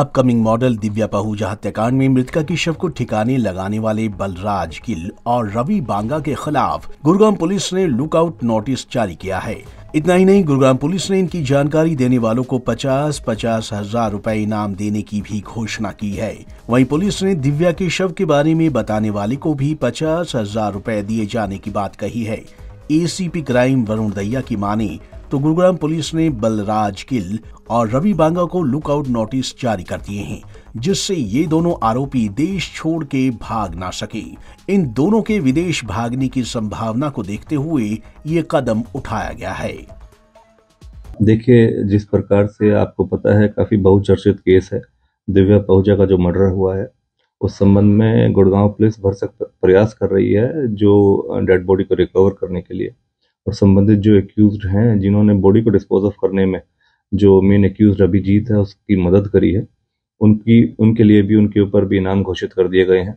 upcoming model Divya Pahuja हत्याकांड में मृतका की शव को ठिकाने लगाने वाले बलराज गिल और रवि बांगा के खिलाफ गुरुग्राम पुलिस ने लुकआउट नोटिस जारी किया है इतना ही नहीं गुरुग्राम पुलिस ने इनकी जानकारी देने वालों को पचास पचास हजार रूपए इनाम देने की भी घोषणा की है वहीं पुलिस ने दिव्या के शव के बारे में बताने वाले को भी पचास हजार रूपए दिए जाने की बात कही है एसीपी क्राइम वरुण दैया की माने तो गुरुग्राम पुलिस ने बलराज गिल और रवि बांगा को लुकआउट नोटिस जारी कर दिए हैं जिससे ये दोनों आरोपी देश छोड़ के भाग ना सके इन दोनों के विदेश भागने की संभावना को देखते हुए ये कदम उठाया गया है देखिए जिस प्रकार से आपको पता है काफी बहुचर्चित केस है दिव्या पहुजा का जो मर्डर हुआ है उस संबंध में गुड़गांव पुलिस भरसक प्रयास कर रही है जो डेड बॉडी को रिकवर करने के लिए और संबंधित जो एक्यूज हैं जिन्होंने बॉडी को डिस्पोज ऑफ करने में जो मेन एक्यूज अभिजीत है उसकी मदद करी है उनकी उनके लिए भी उनके ऊपर भी इनाम घोषित कर दिए गए हैं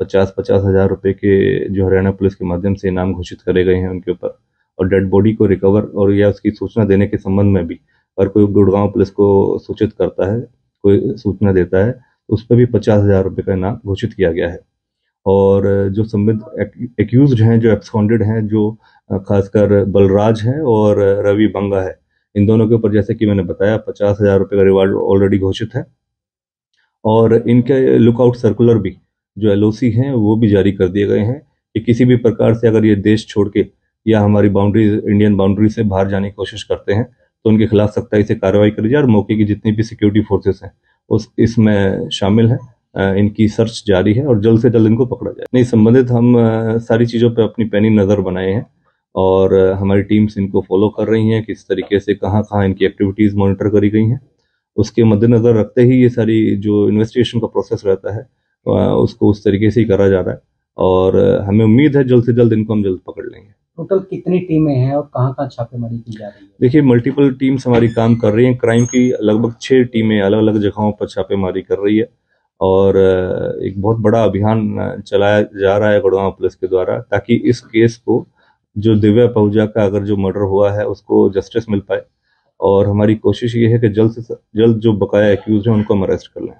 पचास पचास हज़ार रुपये के जो हरियाणा पुलिस के माध्यम से इनाम घोषित करे गए हैं उनके ऊपर और डेड बॉडी को रिकवर और या उसकी सूचना देने के संबंध में भी अगर कोई गुड़गांव पुलिस को सूचित करता है कोई सूचना देता है तो उस पर भी पचास हज़ार रुपये का इनाम घोषित किया गया है और जो संबंध एक्यूज हैं जो एक्सकॉन्डेड हैं जो खासकर बलराज हैं और रवि बंगा है इन दोनों के ऊपर जैसे कि मैंने बताया पचास हजार रुपये का रिवार्ड ऑलरेडी घोषित है और इनके लुकआउट सर्कुलर भी जो एल हैं वो भी जारी कर दिए गए हैं कि किसी भी प्रकार से अगर ये देश छोड़ के या हमारी बाउंड्री इंडियन बाउंड्री से बाहर जाने की कोशिश करते हैं तो उनके खिलाफ सख्ताई से कार्रवाई करी जाए और मौके की जितनी भी सिक्योरिटी फोर्सेस हैं उस इसमें शामिल हैं इनकी सर्च जारी है और जल्द से जल्द इनको पकड़ा जाए नहीं संबंधित हम सारी चीज़ों पर पे अपनी पैनी नज़र बनाए हैं और हमारी टीम्स इनको फॉलो कर रही हैं किस तरीके से कहाँ कहाँ इनकी एक्टिविटीज़ मॉनिटर करी गई हैं उसके मद्देनज़र रखते ही ये सारी जो इन्वेस्टिगेशन का प्रोसेस रहता है उसको उस तरीके से ही करा जा रहा है और हमें उम्मीद है जल्द से जल्द इनको हम जल्द पकड़ लेंगे टोटल कितनी टीमें हैं और कहाँ कहाँ छापेमारी की जा रही है देखिए मल्टीपल टीम्स हमारी काम कर रही हैं क्राइम की लगभग छः टीमें अलग अलग जगहों पर छापेमारी कर रही है और एक बहुत बड़ा अभियान चलाया जा रहा है गुड़गांव पुलिस के द्वारा ताकि इस केस को जो दिव्या पहुजा का अगर जो मर्डर हुआ है उसको जस्टिस मिल पाए और हमारी कोशिश ये है कि जल्द से जल्द जो बकाया एक्यूज है उनको हम अरेस्ट कर लें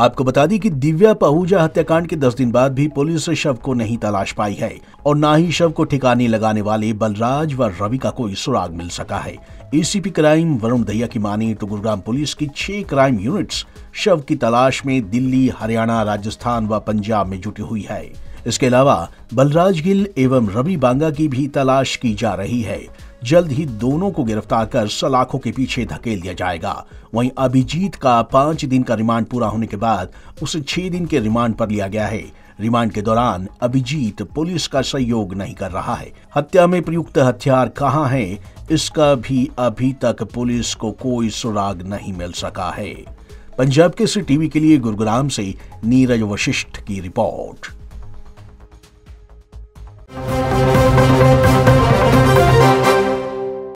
आपको बता दी कि दिव्या पहूजा हत्याकांड के 10 दिन बाद भी पुलिस शव को नहीं तलाश पाई है और न ही शव को ठिकाने लगाने वाले बलराज व रवि का कोई सुराग मिल सका है एसीपी क्राइम वरुण दहिया की माने तो गुरुग्राम पुलिस की छह क्राइम यूनिट्स शव की तलाश में दिल्ली हरियाणा राजस्थान व पंजाब में जुटी हुई है इसके अलावा बलराज गिल एवं रवि बांगा की भी तलाश की जा रही है जल्द ही दोनों को गिरफ्तार कर सलाखों के पीछे धकेल दिया जाएगा वहीं अभिजीत का पांच दिन का रिमांड पूरा होने के बाद उसे छह दिन के रिमांड पर लिया गया है रिमांड के दौरान अभिजीत पुलिस का सहयोग नहीं कर रहा है हत्या में प्रयुक्त हथियार कहाँ है इसका भी अभी तक पुलिस को कोई सुराग नहीं मिल सका है पंजाब के सी टीवी के लिए गुरुग्राम से नीरज वशिष्ठ की रिपोर्ट